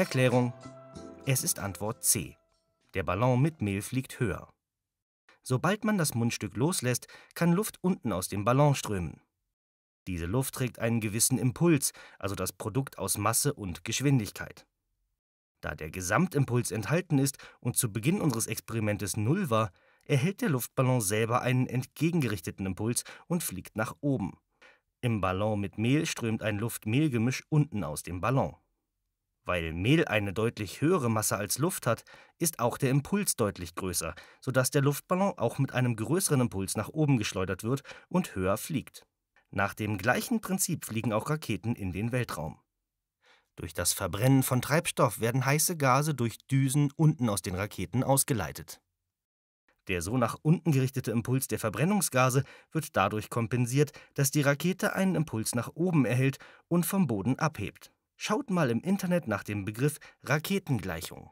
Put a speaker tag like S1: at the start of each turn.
S1: Erklärung. Es ist Antwort C. Der Ballon mit Mehl fliegt höher. Sobald man das Mundstück loslässt, kann Luft unten aus dem Ballon strömen. Diese Luft trägt einen gewissen Impuls, also das Produkt aus Masse und Geschwindigkeit. Da der Gesamtimpuls enthalten ist und zu Beginn unseres Experimentes null war, erhält der Luftballon selber einen entgegengerichteten Impuls und fliegt nach oben. Im Ballon mit Mehl strömt ein Luft-Mehl-Gemisch unten aus dem Ballon. Weil Mehl eine deutlich höhere Masse als Luft hat, ist auch der Impuls deutlich größer, sodass der Luftballon auch mit einem größeren Impuls nach oben geschleudert wird und höher fliegt. Nach dem gleichen Prinzip fliegen auch Raketen in den Weltraum. Durch das Verbrennen von Treibstoff werden heiße Gase durch Düsen unten aus den Raketen ausgeleitet. Der so nach unten gerichtete Impuls der Verbrennungsgase wird dadurch kompensiert, dass die Rakete einen Impuls nach oben erhält und vom Boden abhebt. Schaut mal im Internet nach dem Begriff Raketengleichung.